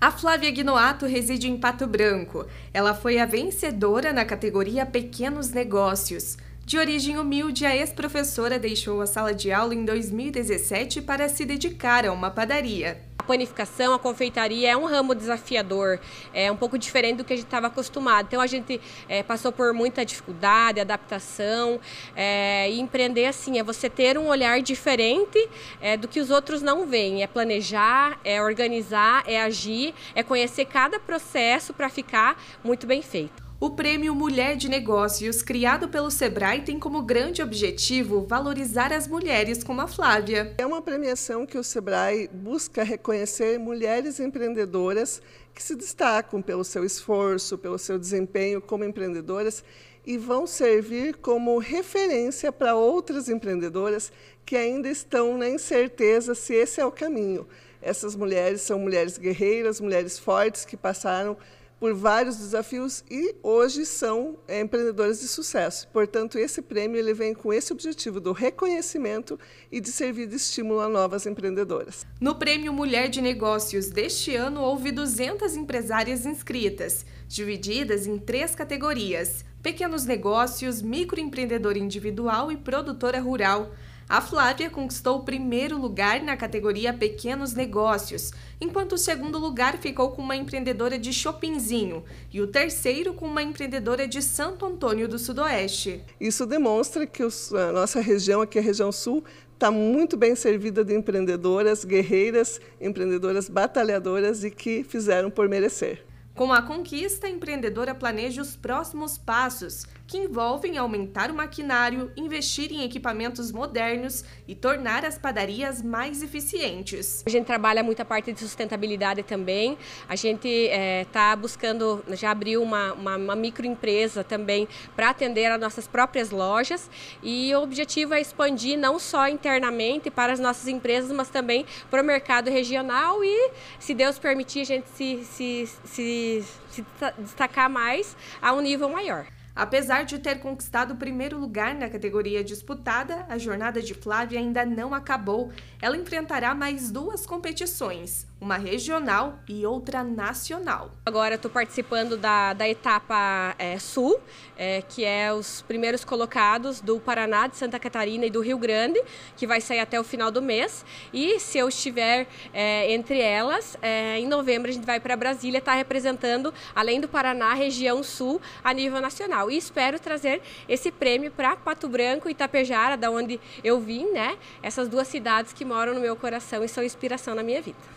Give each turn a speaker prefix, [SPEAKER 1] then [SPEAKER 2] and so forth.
[SPEAKER 1] A Flávia Guinoato reside em Pato Branco. Ela foi a vencedora na categoria Pequenos Negócios. De origem humilde, a ex-professora deixou a sala de aula em
[SPEAKER 2] 2017 para se dedicar a uma padaria panificação, a confeitaria é um ramo desafiador, é um pouco diferente do que a gente estava acostumado. Então a gente é, passou por muita dificuldade, adaptação é, e empreender assim é você ter um olhar diferente é, do que os outros não veem. É planejar, é organizar, é agir, é conhecer cada processo para ficar muito bem feito. O Prêmio Mulher de
[SPEAKER 1] Negócios, criado pelo Sebrae, tem como grande objetivo valorizar as mulheres como
[SPEAKER 3] a Flávia. É uma premiação que o Sebrae busca reconhecer mulheres empreendedoras que se destacam pelo seu esforço, pelo seu desempenho como empreendedoras e vão servir como referência para outras empreendedoras que ainda estão na incerteza se esse é o caminho. Essas mulheres são mulheres guerreiras, mulheres fortes que passaram por vários desafios e hoje são é, empreendedores de sucesso. Portanto, esse prêmio ele vem com esse objetivo do reconhecimento e de servir de estímulo a novas empreendedoras.
[SPEAKER 1] No Prêmio Mulher de Negócios deste ano houve 200 empresárias inscritas, divididas em três categorias: pequenos negócios, microempreendedor individual e produtora rural. A Flávia conquistou o primeiro lugar na categoria Pequenos Negócios, enquanto o segundo lugar ficou com uma empreendedora de Chopinzinho e o terceiro com uma empreendedora de Santo Antônio do Sudoeste.
[SPEAKER 3] Isso demonstra que a nossa região, aqui a região sul, está muito bem servida de empreendedoras, guerreiras, empreendedoras batalhadoras e que fizeram por merecer.
[SPEAKER 1] Com a conquista, a empreendedora planeja os próximos passos que envolvem aumentar o maquinário, investir em equipamentos modernos e tornar
[SPEAKER 2] as padarias mais eficientes. A gente trabalha muito a parte de sustentabilidade também. A gente está eh, é, buscando, já abriu uma, uma, uma microempresa também para atender as nossas próprias lojas e o objetivo é expandir não só internamente para as nossas empresas, mas também para o mercado regional e, se Deus permitir, a gente se, se, se, se destacar mais a um nível maior.
[SPEAKER 1] Apesar de ter conquistado o primeiro lugar na categoria disputada, a jornada de Flávia ainda não acabou. Ela enfrentará mais duas competições uma regional e
[SPEAKER 2] outra nacional. Agora estou participando da, da etapa é, sul, é, que é os primeiros colocados do Paraná, de Santa Catarina e do Rio Grande, que vai sair até o final do mês. E se eu estiver é, entre elas, em novembro a gente vai para Brasília estar tá representando, além do Paraná, a região sul a nível nacional. E espero trazer esse prêmio para Pato Branco e Itapejara, da onde eu vim, né? Essas duas cidades que moram no meu coração e são inspiração na minha vida.